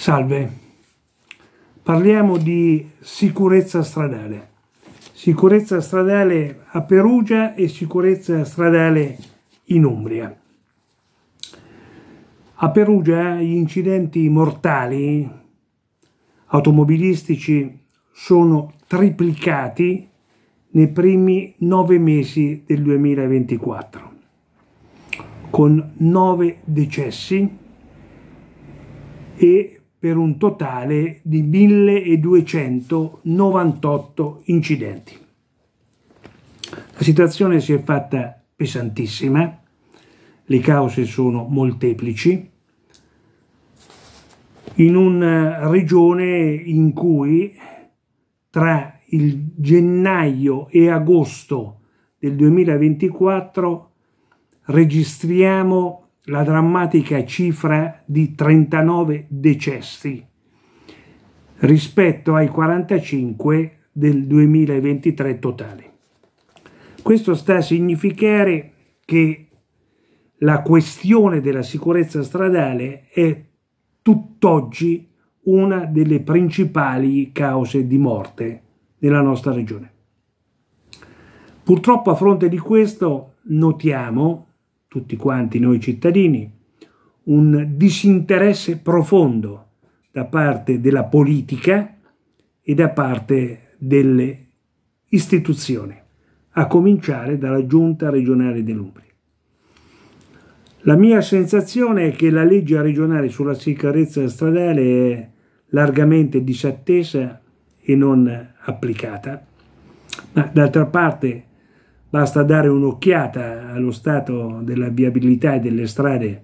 Salve, parliamo di sicurezza stradale. Sicurezza stradale a Perugia e sicurezza stradale in Umbria. A Perugia eh, gli incidenti mortali automobilistici sono triplicati nei primi nove mesi del 2024, con nove decessi e per un totale di 1298 incidenti. La situazione si è fatta pesantissima, le cause sono molteplici, in una eh, regione in cui tra il gennaio e agosto del 2024 registriamo la drammatica cifra di 39 decessi rispetto ai 45 del 2023 totale. Questo sta a significare che la questione della sicurezza stradale è tutt'oggi una delle principali cause di morte nella nostra regione. Purtroppo a fronte di questo notiamo tutti quanti noi cittadini, un disinteresse profondo da parte della politica e da parte delle istituzioni, a cominciare dalla giunta regionale dell'Umbria. La mia sensazione è che la legge regionale sulla sicurezza stradale è largamente disattesa e non applicata, ma d'altra parte Basta dare un'occhiata allo stato della viabilità e delle strade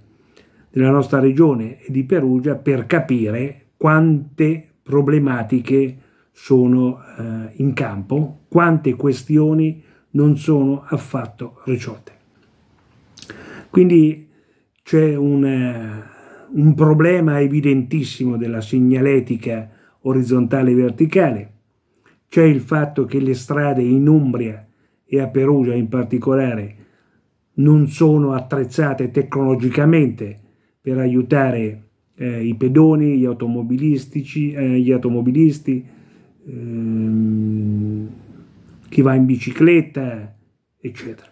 della nostra regione e di Perugia per capire quante problematiche sono eh, in campo, quante questioni non sono affatto risolte. Quindi c'è un, eh, un problema evidentissimo della segnaletica orizzontale e verticale, c'è il fatto che le strade in Umbria e a Perugia in particolare non sono attrezzate tecnologicamente per aiutare eh, i pedoni, gli, automobilistici, eh, gli automobilisti, ehm, chi va in bicicletta, eccetera.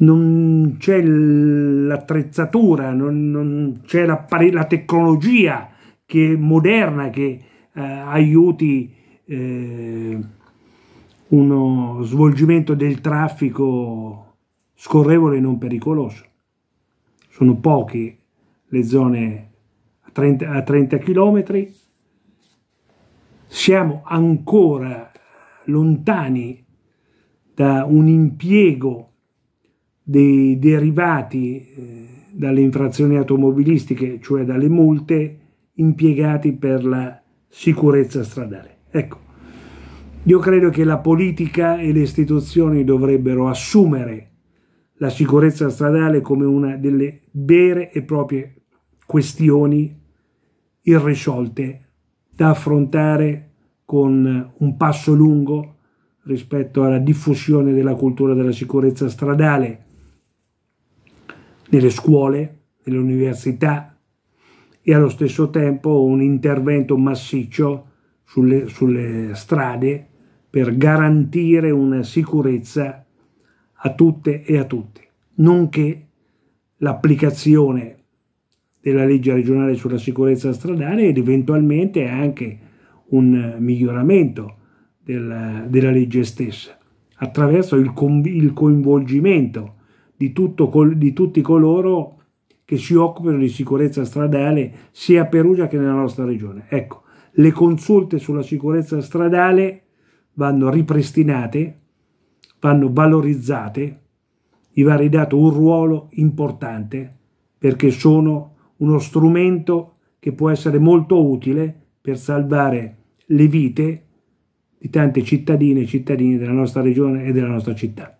Non c'è l'attrezzatura, non, non c'è la, la, tecnologia che moderna che eh, aiuti eh, uno svolgimento del traffico scorrevole e non pericoloso. Sono poche le zone a 30, a 30 km, siamo ancora lontani da un impiego dei derivati eh, dalle infrazioni automobilistiche, cioè dalle multe, impiegati per la sicurezza stradale. Ecco, io credo che la politica e le istituzioni dovrebbero assumere la sicurezza stradale come una delle vere e proprie questioni irrisolte da affrontare con un passo lungo rispetto alla diffusione della cultura della sicurezza stradale nelle scuole, nelle università e allo stesso tempo un intervento massiccio sulle, sulle strade per garantire una sicurezza a tutte e a tutti, nonché l'applicazione della legge regionale sulla sicurezza stradale ed eventualmente anche un miglioramento della, della legge stessa attraverso il, il coinvolgimento di, tutto, di tutti coloro che si occupano di sicurezza stradale sia a Perugia che nella nostra regione. Ecco, le consulte sulla sicurezza stradale vanno ripristinate, vanno valorizzate, gli va ridato un ruolo importante perché sono uno strumento che può essere molto utile per salvare le vite di tante cittadine e cittadini della nostra regione e della nostra città.